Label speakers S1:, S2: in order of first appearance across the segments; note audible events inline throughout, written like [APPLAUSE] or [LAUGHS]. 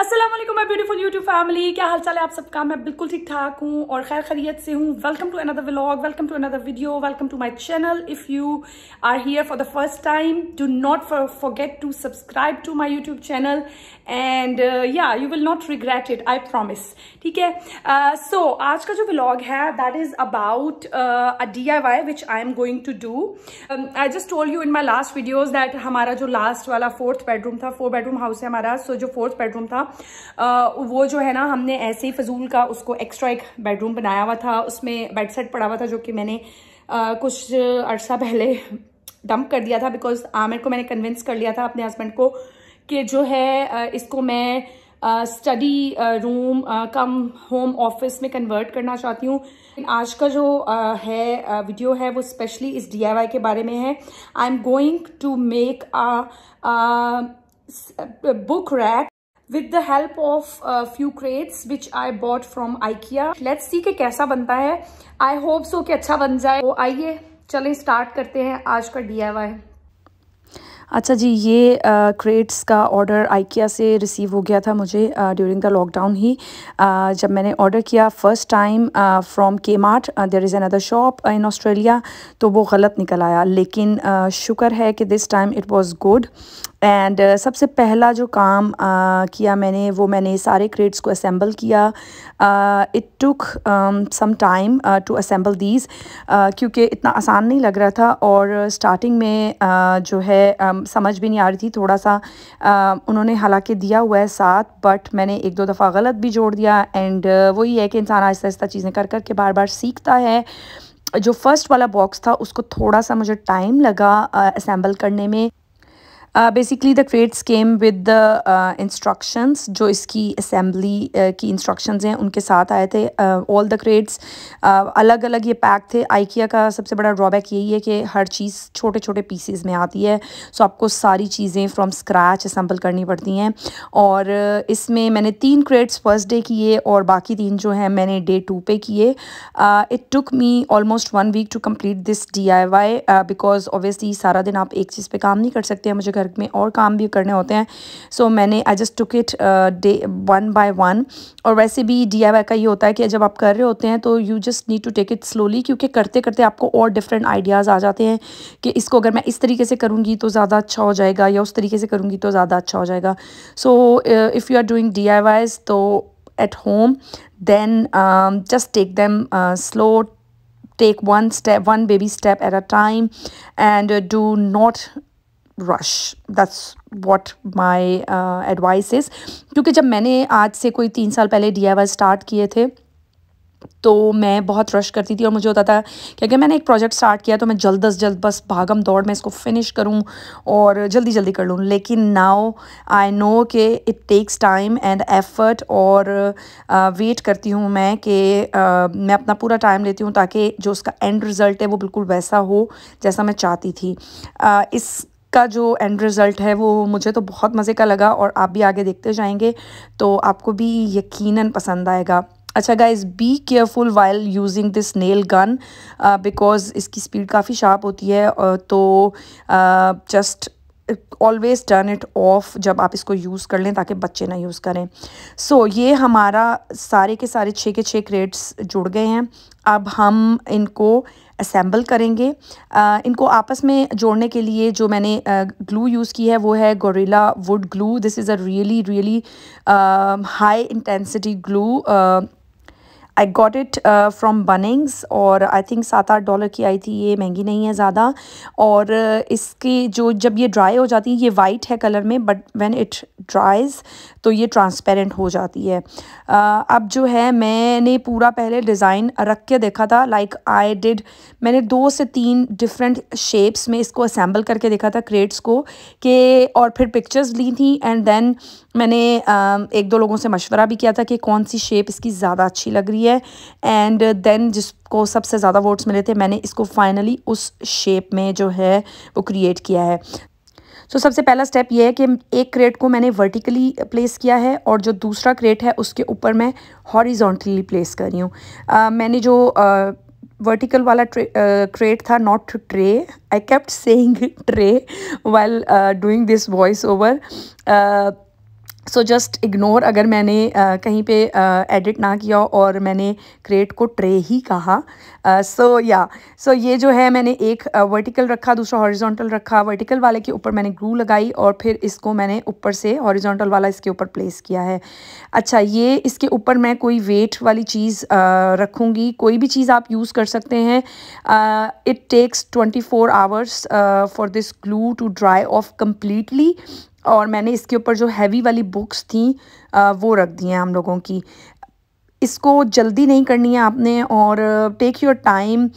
S1: Aslam my beautiful YouTube family क्या हाल चाल है आप सबका मैं बिल्कुल ठीक ठाक हूँ और खैर खरीत से हूँ welcome to another vlog welcome to another video welcome to my channel if you are here for the first time do not forget to subscribe to my YouTube channel and yeah you will not regret it I promise ठीक है so uh, आज का जो blog है that is about a D I Y which I am going to do I just told you in my last videos that हमारा जो last वाला fourth bedroom था फोर बेडरूम हाउस है हमारा सो so जो fourth bedroom था uh, वो जो है ना हमने ऐसे ही फजूल का उसको एक्स्ट्रा एक बेडरूम बनाया हुआ था उसमें बेड सेट पड़ा हुआ था जो कि मैंने uh, कुछ अर्सा पहले डंप कर दिया था बिकॉज आमिर को मैंने कन्विंस कर लिया था अपने हस्बैंड को कि जो है इसको मैं study room cum home office में कन्वर्ट करना चाहती हूँ आज का जो uh, है वीडियो है वो स्पेशली इस डीआईवाई के बारे में है I am going to make a book rack with the help of few crates which I bought from IKEA let's see के कैसा बनता है आई होप सो कि अच्छा बन जाए वो तो आइए चलें स्टार्ट करते हैं आज का डीआईवाई अच्छा जी ये क्रेट्स का ऑर्डर आइकिया से रिसीव हो गया था मुझे ड्यूरिंग द लॉकडाउन ही आ, जब मैंने ऑर्डर किया first time from Kmart there is another shop in Australia तो वो गलत निकल आया लेकिन uh, शुक्र है कि this time it was good and uh, सबसे पहला जो काम uh, किया मैंने वो मैंने सारे क्रेड्स को असेंबल किया it took some time to assemble these क्योंकि इतना आसान नहीं लग रहा था और स्टार्टिंग में uh, जो है um, समझ भी नहीं आ रही थी थोड़ा सा uh, उन्होंने हालांकि दिया हुआ है साथ बट मैंने एक दो दफ़ा गलत भी जोड़ दिया एंड uh, वही है कि इंसान आहिस्ता आहिस्ता चीज़ें कर कर के बार बार सीखता है जो फर्स्ट वाला बॉक्स था उसको थोड़ा सा मुझे टाइम लगा असेंबल uh, करने में basically the crates came with the instructions जो इसकी असम्बली uh, की इंस्ट्रक्शंस हैं उनके साथ आए थे ऑल द क्रेट्स अलग अलग ये पैक थे आइकिया का सबसे बड़ा ड्रॉबैक यही है कि हर चीज़ छोटे छोटे पीसेज में आती है सो आपको सारी चीज़ें फ्रॉम स्क्रैच असम्बल करनी पड़ती हैं और uh, इसमें मैंने तीन क्रेट्स फर्स्ट डे किए और बाकी तीन जो हैं मैंने डे टू पे किए it took me almost one week to complete this D I Y because obviously सारा दिन आप एक चीज़ पर काम नहीं कर सकते मुझे घर वर्क में और काम भी करने होते हैं सो so, मैंने I just took it day one by one और वैसे भी डी का ये होता है कि जब आप कर रहे होते हैं तो you just need to take it slowly क्योंकि करते करते आपको और डिफरेंट आइडियाज़ आ जाते हैं कि इसको अगर मैं इस तरीके से करूँगी तो ज़्यादा अच्छा हो जाएगा या उस तरीके से करूँगी तो ज़्यादा अच्छा हो जाएगा so if you are doing D तो at home then just take them slow take one step one baby step at a time and do not rush that's what my advice is क्योंकि जब मैंने आज से कोई तीन साल पहले डी आई स्टार्ट किए थे तो मैं बहुत रश करती थी और मुझे होता था कि अगर मैंने एक प्रोजेक्ट स्टार्ट किया तो मैं जल्द अज जल्द बस भागम दौड़ में इसको फिनिश करूं और जल्दी जल्दी कर लूं लेकिन नाउ आई नो कि it takes time and effort और वेट uh, करती हूं मैं कि uh, मैं अपना पूरा टाइम लेती हूं ताकि जो उसका एंड रिज़ल्ट है वो बिल्कुल वैसा हो जैसा मैं चाहती थी आ, uh, इस का जो एंड रिज़ल्ट है वो मुझे तो बहुत मज़े का लगा और आप भी आगे देखते जाएंगे तो आपको भी यकीनन पसंद आएगा अच्छा guys be careful while using this nail gun because इसकी स्पीड काफ़ी शार्प होती है uh, तो just always turn it off जब आप इसको यूज़ कर लें ताकि बच्चे ना यूज़ करें सो so, ये हमारा सारे के सारे छः के छः क्रेड्स जुड़ गए हैं अब हम इनको असेंबल करेंगे आ, इनको आपस में जोड़ने के लिए जो मैंने ग्लू यूज़ की है वो है gorilla wood glue this is a really really high intensity glue I got it from Bunnings और आई थिंक सात आठ डॉलर की आई थी ये महंगी नहीं है ज़्यादा और uh, इसकी जो जब ये ड्राई हो जाती है ये वाइट है कलर में बट वेन इट ड्राइज तो ये ट्रांसपेरेंट हो जाती है uh, अब जो है मैंने पूरा पहले डिज़ाइन रख के देखा था लाइक आई डिड मैंने दो से तीन डिफरेंट शेप्स में इसको असेंबल करके देखा था क्रेट्स को के और फिर पिक्चर्स ली थी एंड देन मैंने uh, एक दो लोगों से मशवरा भी किया था कि कौन सी शेप इसकी ज़्यादा अच्छी लग रही है है एंड देन uh, जिसको सबसे ज़्यादा वोट्स मिले थे मैंने इसको फाइनली उस शेप में जो है वो क्रिएट किया है सो so, सबसे पहला स्टेप ये है कि एक क्रेट को मैंने वर्टिकली प्लेस किया है और जो दूसरा क्रेट है उसके ऊपर मैं हॉरिजॉन्टली प्लेस कर रही हूँ uh, मैंने जो uh, वर्टिकल वाला क्रेट uh, था not tray I kept saying tray while doing this voice over so just ignore अगर मैंने uh, कहीं पे एडिट ना किया और मैंने क्रेट को ट्रे ही कहा सो या सो ये जो है मैंने एक वर्टिकल रखा दूसरा हॉरिजॉन्टल रखा वर्टिकल वाले के ऊपर मैंने ग्रू लगाई और फिर इसको मैंने ऊपर से हॉरिजॉन्टल वाला इसके ऊपर प्लेस किया है अच्छा ये इसके ऊपर मैं कोई वेट वाली चीज़ रखूँगी कोई भी चीज़ आप यूज़ कर सकते हैं it takes twenty four hours for this glue to dry off completely और मैंने इसके ऊपर जो हैवी वाली बुक्स थी आ, वो रख दी हैं हम लोगों की इसको जल्दी नहीं करनी है आपने और टेक योर टाइम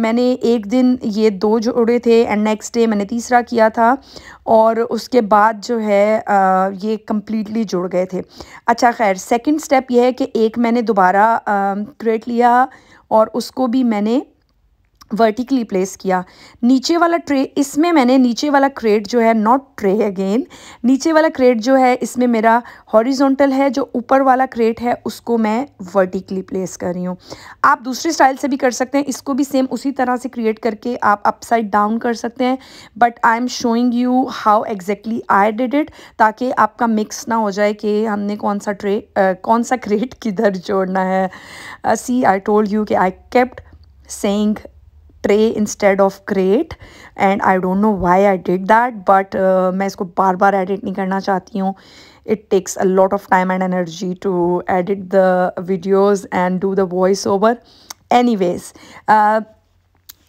S1: मैंने एक दिन ये दो जोड़े थे एंड नेक्स्ट डे मैंने तीसरा किया था और उसके बाद जो है आ, ये कम्प्लीटली जुड़ गए थे अच्छा खैर सेकंड स्टेप ये है कि एक मैंने दोबारा क्रेट लिया और उसको भी मैंने वर्टिकली प्लेस किया नीचे वाला ट्रे इसमें मैंने नीचे वाला क्रेट जो है नॉट ट्रे अगेन नीचे वाला क्रेट जो है इसमें मेरा हॉरिजोंटल है जो ऊपर वाला क्रेट है उसको मैं वर्टिकली प्लेस कर रही हूँ आप दूसरे स्टाइल से भी कर सकते हैं इसको भी सेम उसी तरह से क्रिएट करके आप अपसाइड डाउन कर सकते हैं but I am showing you how exactly I did it ताकि आपका मिक्स ना हो जाए कि हमने कौन सा ट्रे आ, कौन सा क्रेट [LAUGHS] किधर जोड़ना है सी आई टोल्ड यू कि I kept saying tray instead of crate and I don't know why I did that but मैं इसको बार बार एडिट नहीं करना चाहती हूँ it takes a lot of time and energy to edit the videos and do the voiceover anyways uh,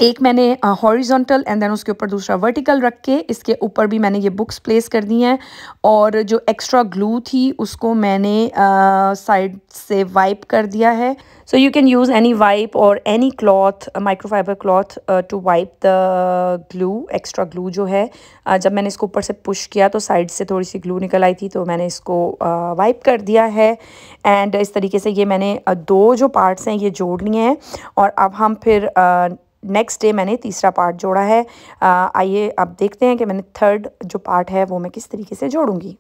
S1: एक मैंने horizontal and then उसके ऊपर दूसरा वर्टिकल रख के इसके ऊपर भी मैंने ये बुक्स प्लेस कर दी हैं और जो एक्स्ट्रा ग्लू थी उसको मैंने साइड uh, से वाइप कर दिया है so you can use any wipe और any cloth microfiber cloth to wipe the glue extra glue जो है uh, जब मैंने इसको ऊपर से पुश किया तो साइड से थोड़ी सी ग्लू निकल आई थी तो मैंने इसको वाइप कर दिया है एंड इस तरीके से ये मैंने दो जो पार्ट्स हैं ये जोड़ लिए हैं और अब हम फिर नेक्स्ट डे मैंने तीसरा पार्ट जोड़ा है आइए अब देखते हैं कि मैंने थर्ड जो पार्ट है वो मैं किस तरीके से जोड़ूँगी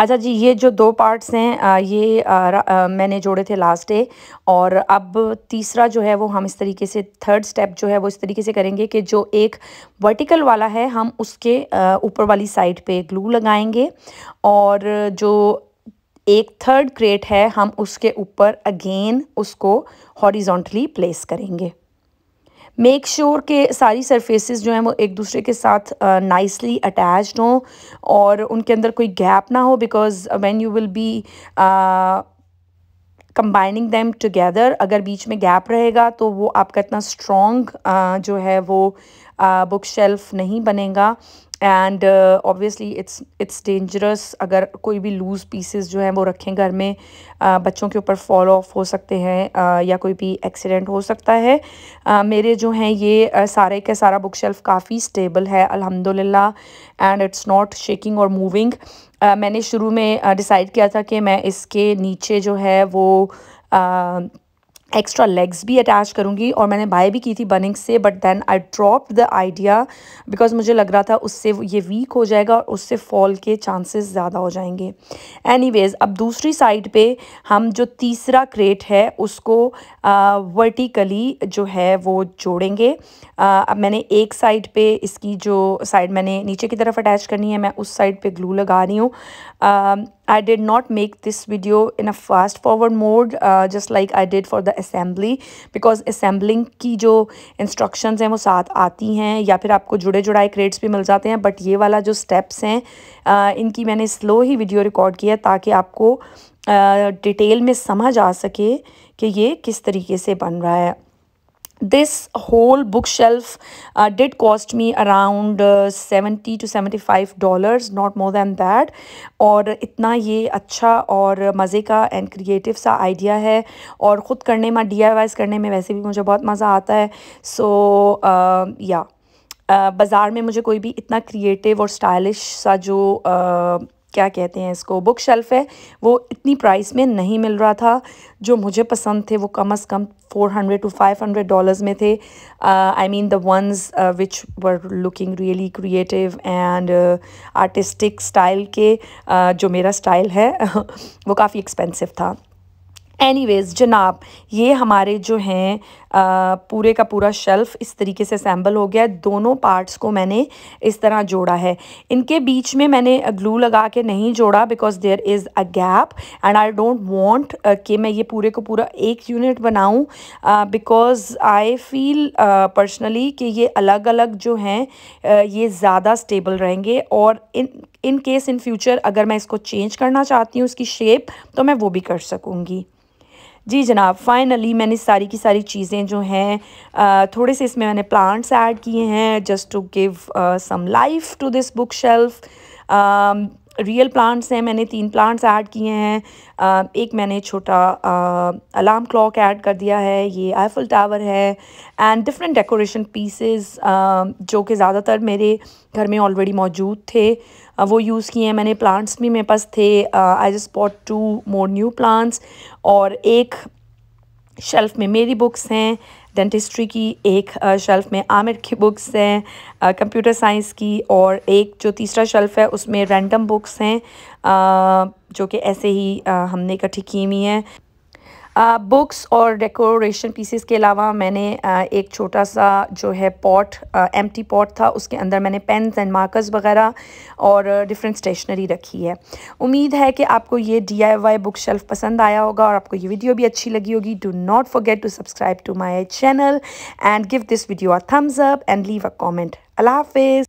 S1: अच्छा जी ये जो दो पार्ट्स हैं ये आ, आ, मैंने जोड़े थे लास्ट डे और अब तीसरा जो है वो हम इस तरीके से थर्ड स्टेप जो है वो इस तरीके से करेंगे कि जो एक वर्टिकल वाला है हम उसके ऊपर वाली साइड पे ग्लू लगाएंगे और जो एक थर्ड क्रेट है हम उसके ऊपर अगेन उसको हॉरिजॉन्टली प्लेस करेंगे मेक श्योर के सारी सरफेसेस जो हैं वो एक दूसरे के साथ नाइसली अटैच्ड हों और उनके अंदर कोई गैप ना हो because when you will be combining them together अगर बीच में गैप रहेगा तो वो आपका इतना स्ट्रॉन्ग जो है वो बुक शेल्फ नहीं बनेगा and obviously it's it's dangerous अगर कोई भी लूज़ पीसेस जो हैं वो रखें घर में आ, uh, बच्चों के ऊपर फॉल ऑफ हो सकते हैं uh, या कोई भी एक्सीडेंट हो सकता है आ, uh, मेरे जो हैं ये आ, सारे का सारा बुक शेल्फ काफ़ी स्टेबल है अल्हम्दुलिल्लाह एंड इट्स नॉट शेकिंग और मूविंग मैंने शुरू में डिसाइड किया था कि मैं इसके नीचे जो है वो आ, एक्स्ट्रा लेग्स भी अटैच करूँगी और मैंने बाय भी की थी बनिंग से but then I drop the idea because मुझे लग रहा था उससे ये वीक हो जाएगा और उससे फॉल के चांसेस ज़्यादा हो जाएंगे एनीवेज अब दूसरी साइड पे हम जो तीसरा क्रेट है उसको वर्टिकली जो है वो जोड़ेंगे आ, अब मैंने एक साइड पे इसकी जो साइड मैंने नीचे की तरफ अटैच करनी है मैं उस साइड पर ग्लू लगा रही हूँ I did not make this video in a fast forward mode uh, just like I did for the assembly because assembling की जो instructions हैं वो साथ आती हैं या फिर आपको जुड़े जुड़ाए क्रेड्स भी मिल जाते हैं बट ये वाला जो steps हैं uh, इनकी मैंने slow ही वीडियो रिकॉर्ड किया ताकि आपको डिटेल uh, में समझ आ सके कि ये किस तरीके से बन रहा है this whole bookshelf uh, did cost me around uh, 70 to 75 dollars not more than that और इतना ये अच्छा और मज़े का एंड क्रिएटिव सा आइडिया है और ख़ुद करने में डी करने में वैसे भी मुझे बहुत मज़ा आता है सो so, या uh, yeah. Uh, बाज़ार में मुझे कोई भी इतना क्रिएटिव और स्टाइलिश सा जो uh, क्या कहते हैं इसको बुक शेल्फ़ है वो इतनी प्राइस में नहीं मिल रहा था जो मुझे पसंद थे वो कम अज़ कम 400 टू 500 डॉलर्स में थे I mean the ones which were looking really creative and artistic style के uh, जो मेरा स्टाइल है [LAUGHS] वो काफ़ी एक्सपेंसिव था एनी वेज़ जनाब ये हमारे जो हैं पूरे का पूरा शेल्फ इस तरीके से असेंबल हो गया है दोनों पार्ट्स को मैंने इस तरह जोड़ा है इनके बीच में मैंने ग्लू लगा के नहीं जोड़ा because there is a gap and I don't want कि मैं ये पूरे को पूरा एक यूनिट बनाऊँ बिकॉज आई फील पर्सनली कि ये अलग अलग जो हैं uh, ये ज़्यादा स्टेबल रहेंगे और इन इन केस इन फ्यूचर अगर मैं इसको चेंज करना चाहती हूँ इसकी शेप तो मैं वो भी कर सकूँगी जी जनाब फाइनली मैंने सारी की सारी चीज़ें जो हैं थोड़े से इसमें मैंने प्लांट्स ऐड किए हैं just to give some life to this book shelf real plants हैं मैंने तीन प्लांट्स ऐड किए हैं एक मैंने छोटा अलार्म क्लॉक ऐड कर दिया है ये आईफल टावर है एंड डिफरेंट डेकोरेशन पीसेस जो कि ज़्यादातर मेरे घर में ऑलरेडी मौजूद थे वो यूज़ किए हैं मैंने प्लांट्स भी मेरे पास थे I just bought two more new plants और एक शेल्फ़ में मेरी बुक्स हैं डेंटिस्ट्री की एक शेल्फ़ में आमिर की बुक्स हैं कंप्यूटर साइंस की और एक जो तीसरा शेल्फ़ है उसमें रैंडम बुक्स हैं जो कि ऐसे ही हमने इकट्ठी की हुई हैं बुक्स uh, और डेकोरेशन पीसेस के अलावा मैंने uh, एक छोटा सा जो है पॉट एम पॉट था उसके अंदर मैंने पेन्स एंड मार्कर्स वगैरह और डिफरेंट uh, स्टेशनरी रखी है उम्मीद है कि आपको ये D I Y book shelf पसंद आया होगा और आपको ये वीडियो भी अच्छी लगी होगी do not forget to subscribe to my channel and give this video a thumbs up and leave a comment अल्लाह हाफिज़